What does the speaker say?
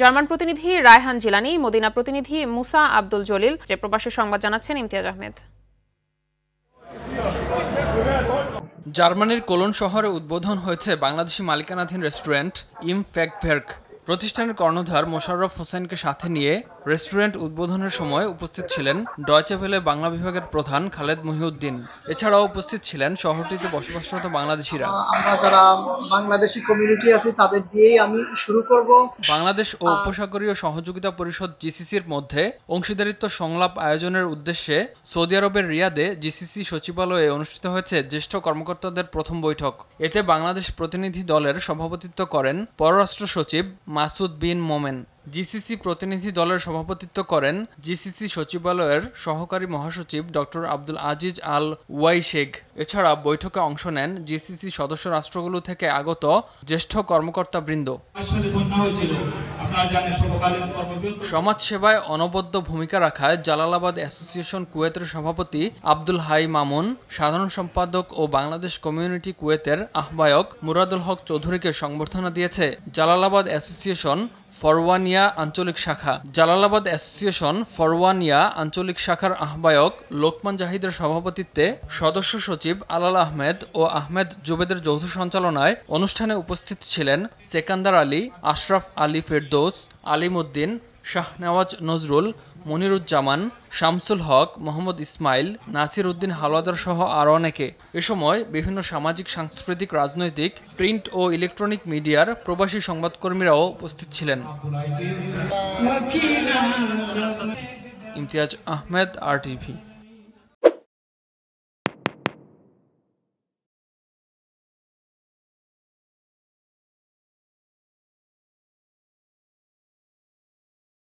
German প্রতিনিধি Raihan Jilani Medina প্রতিনিধি মুসা আব্দুল জলিল যে প্রবাসী সংবাদ জানাচ্ছেন ইমতিয়াজ আহমেদ জার্মানির কোলন শহরে উদ্বোধন হয়েছে বাংলাদেশি মালিকানাধীন রেস্টুরেন্ট ইম ফ্যাক্টভ্যার্ক প্রতিষ্ঠানের কর্ণধার মোশাররফ হোসেনকে সাথে নিয়ে রেস্টুরেন্ট উদ্বোধনের সময় উপস্থিত ছিলেন ডয়চেভেলে বাংলা বিভাগের প্রধান খালেদ মহিউদ্দিন এছাড়াও উপস্থিত ছিলেন শহরটিতে বসবাসরত বাংলাদেশিরা আমরা যারা বাংলাদেশি কমিউনিটি আছে তাদের দিয়েই আমি শুরু করব বাংলাদেশ ও উপসাগরীয় সহযোগিতা পরিষদ জিসিসির মধ্যে অংশীদারিত্ব সংলাপ আয়োজনের উদ্দেশ্যে সৌদি আরবের রিয়াদে জিসিসি সচিবালয়ে অনুষ্ঠিত হয়েছে জ্যেষ্ঠ কর্মকর্তাদের প্রথম বৈঠক এতে বাংলাদেশ প্রতিনিধি দলের সভাপতিত্ব করেন পররাষ্ট্র সচিব মাসুদ বিন মোমেন জিসিসি প্রতিনিধি দলের সভাপতিত্ব করেন জিসিসি সচিবালয়ের সহকারী মহাসচিব doctor Abdul Aziz Al Uwaisheg এছাড়া বৈঠকে অংশ নেন জিসিসি সদস্য রাষ্ট্রগুলো থেকে আগত জ্যেষ্ঠ বৃন্দ সমাজ সেবায় অনবদ্য ভূমিকা রাখায় জালালাবাদ অ্যাসোসিয়েশন কুয়েতের সভাপতি আব্দুল হাই মামুন সাধারণ সম্পাদক ও বাংলাদেশ কমিউনিটি কুয়েতের আহ্বায়ক মুরাদুল হক চৌধুরীকে সংবর্ধনা দিয়েছে জালালাবাদ অ্যাসোসিয়েশন ফরওয়ানিয়া আঞ্চলিক শাখা জালালাবাদ অ্যাসোসিয়েশন ফরওয়ানিয়া আঞ্চলিক শাখার আহ্বায়ক লোকমান জাহিদের সভাপতিত্বে সদস্য সচিব আলাল আহমেদ ও আহমেদ জুবেদের যৌথ সঞ্চালনায় অনুষ্ঠানে উপস্থিত ছিলেন সেকান্দার আলী আশরাফ আলী ফেরদৌস আলিমুদ্দিন শাহনেওয়াজ নজরুল মনিরুজ্জামান শামসুল হক মোহাম্মদ ইসমাইল নাসির উদ্দিন হালুয়াদার সহ আরও অনেকে এ সময় বিভিন্ন সামাজিক সাংস্কৃতিক রাজনৈতিক প্রিন্ট ও ইলেকট্রনিক মিডিয়ার প্রবাসী সংবাদকর্মীরাও উপস্থিত ছিলেন ইমতিয়াজ আহমেদ আর টিভি